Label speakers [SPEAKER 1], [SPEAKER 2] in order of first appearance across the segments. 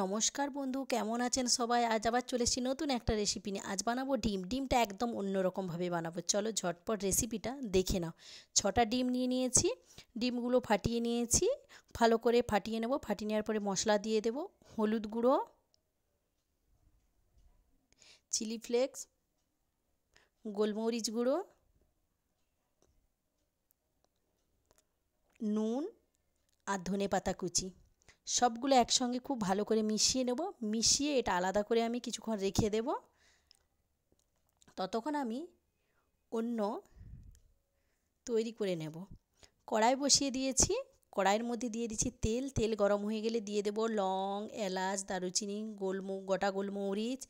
[SPEAKER 1] নমস্কার বন্ধু কেমন আছেন সবাই আজ আবার চলে এসেছি নতুন একটা রেসিপি নিয়ে আজ বানাবো ডিম ডিমটা একদম অন্যরকমভাবে বানাবো চলো ঝটপট রেসিপিটা দেখে নাও ছটা ডিম নিয়ে নিয়েছি ডিমগুলো ফাটিয়ে নিয়েছি ভালো করে ফাটিয়ে নেব ফাটিয়ে নেওয়ার পরে মশলা দিয়ে দেব হলুদ গুঁড়ো চিলি ফ্লেক্স গোলমরিচ গুঁড়ো নুন আর ধনে পাতা কুচি সবগুলো একসঙ্গে খুব ভালো করে মিশিয়ে নেব মিশিয়ে এটা আলাদা করে আমি কিছুক্ষণ রেখে দেব ততক্ষণ আমি অন্য তৈরি করে নেব কড়াই বসিয়ে দিয়েছি কড়াইয়ের মধ্যে দিয়ে দিচ্ছি তেল তেল গরম হয়ে গেলে দিয়ে দেব লং এলাচ দারুচিনি গোলমু গোটা গোলমরিচ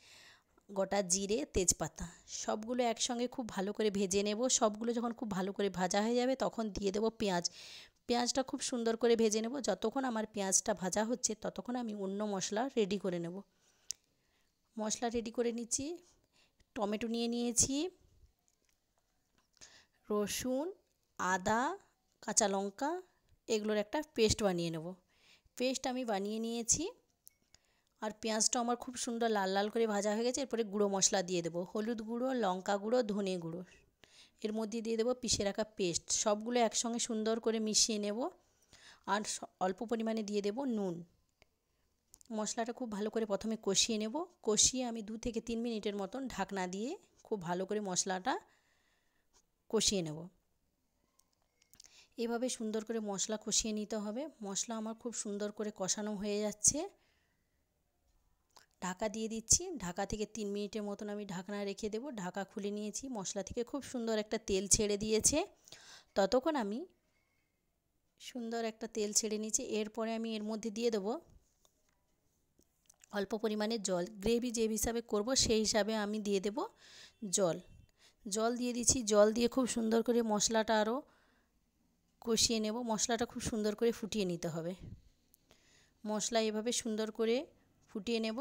[SPEAKER 1] গোটা জিরে তেজপাতা সবগুলো একসঙ্গে খুব ভালো করে ভেজে নেব সবগুলো যখন খুব ভালো করে ভাজা হয়ে যাবে তখন দিয়ে দেব পেঁয়াজ পেঁয়াজটা খুব সুন্দর করে ভেজে নেব যতক্ষণ আমার পেঁয়াজটা ভাজা হচ্ছে ততক্ষণ আমি অন্য মশলা রেডি করে নেব মশলা রেডি করে নিচ্ছি টমেটো নিয়ে নিয়েছি রসুন আদা কাঁচা লঙ্কা এগুলোর একটা পেস্ট বানিয়ে নেব পেস্ট আমি বানিয়ে নিয়েছি আর পেঁয়াজটা আমার খুব সুন্দর লাল লাল করে ভাজা হয়ে গেছে এরপরে গুঁড়ো মশলা দিয়ে দেবো হলুদ গুঁড়ো লঙ্কা গুঁড়ো ধনে গুঁড়ো এর মধ্যে দিয়ে দেবো পিষে রাখা পেস্ট সবগুলো একসঙ্গে সুন্দর করে মিশিয়ে নেব আর অল্প পরিমাণে দিয়ে দেব নুন মশলাটা খুব ভালো করে প্রথমে কষিয়ে নেব কষিয়ে আমি দু থেকে তিন মিনিটের মতন ঢাকনা দিয়ে খুব ভালো করে মশলাটা কষিয়ে নেব এভাবে সুন্দর করে মশলা কষিয়ে নিতে হবে মশলা আমার খুব সুন্দর করে কষানো হয়ে যাচ্ছে ঢাকা দিয়ে দিচ্ছি ঢাকা থেকে তিন মিনিটের মতন আমি ঢাকনা রেখে দেব ঢাকা খুলে নিয়েছি মশলা থেকে খুব সুন্দর একটা তেল ছেড়ে দিয়েছে ততক্ষণ আমি সুন্দর একটা তেল ছেড়ে নিয়েছি এরপরে আমি এর মধ্যে দিয়ে দেব অল্প পরিমাণে জল গ্রেভি যে হিসাবে করব সেই হিসাবে আমি দিয়ে দেব জল জল দিয়ে দিচ্ছি জল দিয়ে খুব সুন্দর করে মশলাটা আরও কষিয়ে নেব মশলাটা খুব সুন্দর করে ফুটিয়ে নিতে হবে মশলা এভাবে সুন্দর করে ফুটিয়ে নেব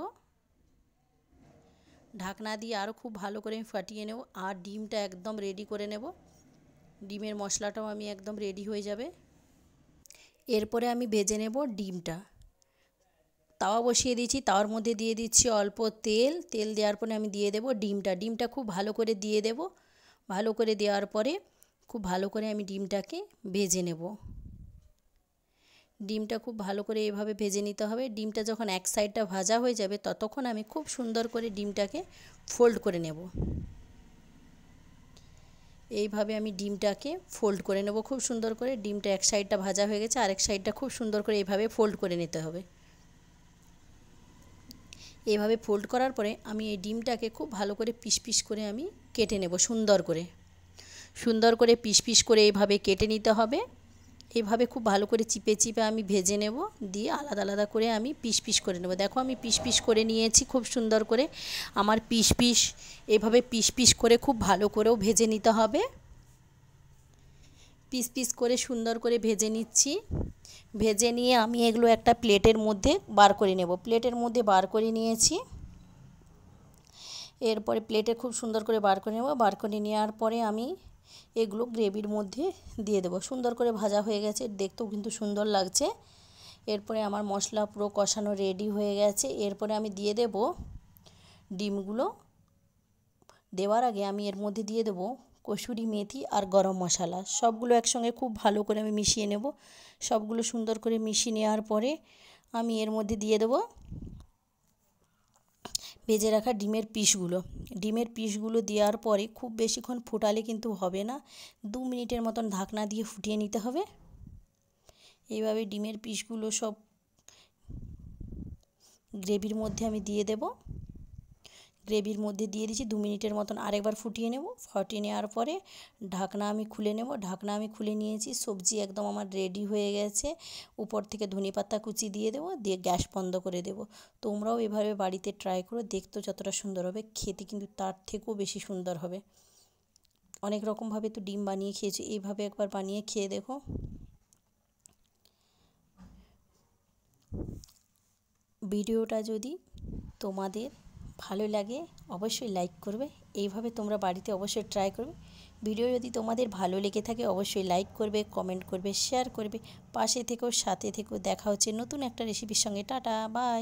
[SPEAKER 1] ঢাকনা দিয়ে আরও খুব ভালো করে আমি ফাটিয়ে নেব আর ডিমটা একদম রেডি করে নেব ডিমের মশলাটাও আমি একদম রেডি হয়ে যাবে এরপরে আমি ভেজে নেব ডিমটা তাওয়া বসিয়ে দিচ্ছি তাওয়ার মধ্যে দিয়ে দিচ্ছি অল্প তেল তেল দেওয়ার পরে আমি দিয়ে দেব ডিমটা ডিমটা খুব ভালো করে দিয়ে দেব ভালো করে দেওয়ার পরে খুব ভালো করে আমি ডিমটাকে ভেজে নেব ডিমটা খুব ভালো করে এভাবে ভেজে নিতে হবে ডিমটা যখন এক সাইডটা ভাজা হয়ে যাবে ততক্ষণ আমি খুব সুন্দর করে ডিমটাকে ফোল্ড করে নেব এইভাবে আমি ডিমটাকে ফোল্ড করে নেব খুব সুন্দর করে ডিমটা এক সাইডটা ভাজা হয়ে গেছে আরেক সাইডটা খুব সুন্দর করে এইভাবে ফোল্ড করে নিতে হবে এভাবে ফোল্ড করার পরে আমি এই ডিমটাকে খুব ভালো করে পিস পিস করে আমি কেটে নেব সুন্দর করে সুন্দর করে পিস পিস করে এইভাবে কেটে নিতে হবে এইভাবে খুব ভালো করে চিপে চিপে আমি ভেজে নেব দিয়ে আলাদা আলাদা করে আমি পিস পিস করে নেব দেখো আমি পিস পিস করে নিয়েছি খুব সুন্দর করে আমার পিস পিস এভাবে পিস পিস করে খুব ভালো করেও ভেজে নিতে হবে পিস পিস করে সুন্দর করে ভেজে নিচ্ছি ভেজে নিয়ে আমি এগুলো একটা প্লেটের মধ্যে বার করে নেব প্লেটের মধ্যে বার করে নিয়েছি এরপরে প্লেটে খুব সুন্দর করে বার করে নেব বার করে নেওয়ার পরে আমি এগুলো গ্রেভির মধ্যে দিয়ে দেবো সুন্দর করে ভাজা হয়ে গেছে দেখতেও কিন্তু সুন্দর লাগছে এরপরে আমার মশলা পুরো কষানো রেডি হয়ে গেছে এরপরে আমি দিয়ে দেব ডিমগুলো দেওয়ার আগে আমি এর মধ্যে দিয়ে দেবো কসুরি মেথি আর গরম মশলা সবগুলো একসঙ্গে খুব ভালো করে আমি মিশিয়ে নেব সবগুলো সুন্দর করে মিশিয়ে নেওয়ার পরে আমি এর মধ্যে দিয়ে দেবো ভেজে রাখা ডিমের পিসগুলো ডিমের পিসগুলো দেওয়ার পরে খুব বেশিক্ষণ ফোটালে কিন্তু হবে না দু মিনিটের মতন ঢাকনা দিয়ে ফুটিয়ে নিতে হবে এইভাবে ডিমের পিসগুলো সব গ্রেভির মধ্যে আমি দিয়ে দেবো গ্রেভির মধ্যে দিয়ে দিচ্ছি দু মিনিটের মতন আরেকবার ফুটিয়ে নেব ফুটিয়ে নেওয়ার পরে ঢাকনা আমি খুলে নেব ঢাকনা আমি খুলে নিয়েছি সবজি একদম আমার রেডি হয়ে গেছে উপর থেকে ধনেপাতা পাতা কুচি দিয়ে দেবো দিয়ে গ্যাস বন্ধ করে দেবো তোমরাও এভাবে বাড়িতে ট্রাই করো দেখতে যতটা সুন্দর হবে খেতে কিন্তু তার থেকেও বেশি সুন্দর হবে অনেক রকমভাবে তো ডিম বানিয়ে খেয়েছি এইভাবে একবার বানিয়ে খেয়ে দেখো ভিডিওটা যদি তোমাদের ভালো লাগে অবশ্যই লাইক করবে এইভাবে তোমরা বাড়িতে অবশ্যই ট্রাই করবে ভিডিও যদি তোমাদের ভালো লেগে থাকে অবশ্যই লাইক করবে কমেন্ট করবে শেয়ার করবে পাশে থেকেও সাথে থেকেও দেখা হচ্ছে নতুন একটা রেসিপির সঙ্গে টাটা বাই